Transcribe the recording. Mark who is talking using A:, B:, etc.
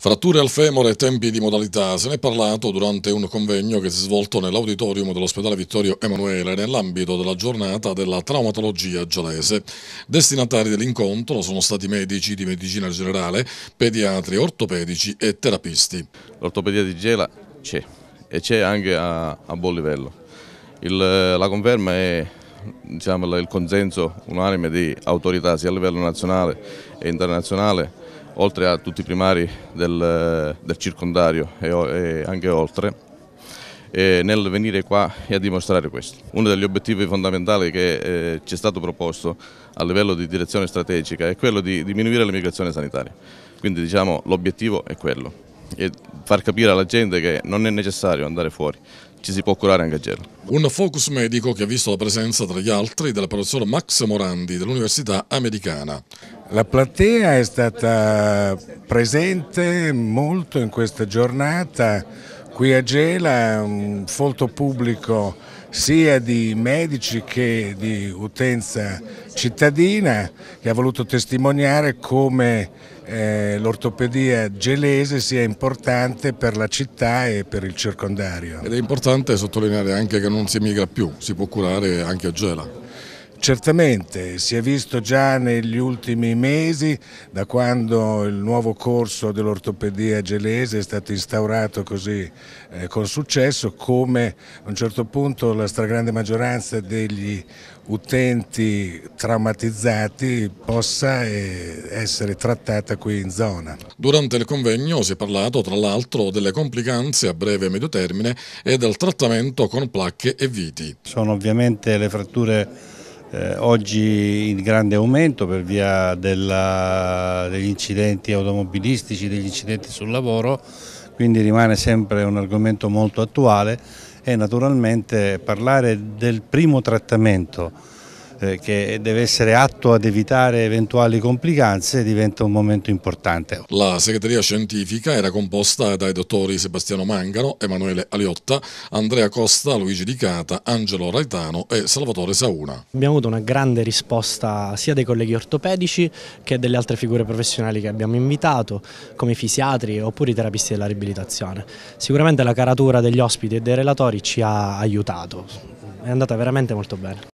A: Fratture al femore e tempi di modalità. Se ne è parlato durante un convegno che si è svolto nell'auditorium dell'ospedale Vittorio Emanuele nell'ambito della giornata della traumatologia gialese. Destinatari dell'incontro sono stati medici di medicina generale, pediatri,
B: ortopedici e terapisti. L'ortopedia di Gela c'è e c'è anche a, a, buon livello. Il, la conferma è diciamo, il consenso unanime di autorità sia a livello nazionale e internazionale oltre a tutti i primari del, del circondario e, e, anche oltre, e nel venire qua e a dimostrare questo. Uno degli obiettivi fondamentali che eh, ci è stato proposto a livello di direzione strategica è quello di diminuire l'immigrazione sanitaria, quindi diciamo l'obiettivo è quello e far capire alla gente che non è necessario andare fuori, ci si può curare anche a Gela.
A: Un focus medico che ha visto la presenza tra gli altri della professora Max Morandi dell'Università Americana.
C: La platea è stata presente molto in questa giornata, qui a Gela un folto pubblico sia di medici che di utenza cittadina che ha voluto testimoniare come eh, l'ortopedia gelese sia importante per la città e per il circondario.
A: Ed è importante sottolineare anche che non si emigra più, si può curare anche a Gela. Certamente, si è
C: visto già negli ultimi mesi, da quando il nuovo corso dell'ortopedia gelese è stato instaurato così eh, con successo, come a un certo punto la stragrande maggioranza degli utenti traumatizzati possa eh, essere trattata qui in zona.
A: Durante il convegno si è parlato tra l'altro delle complicanze a breve e medio termine e del trattamento con placche e viti.
D: Sono ovviamente le fratture eh, oggi in grande aumento per via della, degli incidenti automobilistici, degli incidenti sul lavoro, quindi rimane sempre un argomento molto attuale e naturalmente parlare del primo trattamento eh, che deve essere atto ad evitare eventuali complicanze diventa un momento importante.
A: La segreteria scientifica era composta dai dottori Sebastiano Mangano, Emanuele Aliotta, Andrea Costa, Luigi Di Cata, Angelo Raitano e Salvatore Sauna.
D: Abbiamo avuto una grande risposta sia dei colleghi ortopedici che delle altre figure professionali che abbiamo invitato, come i fisiatri oppure i terapisti della riabilitazione. Sicuramente la caratura degli ospiti e dei relatori ci ha aiutato, è andata veramente molto bene.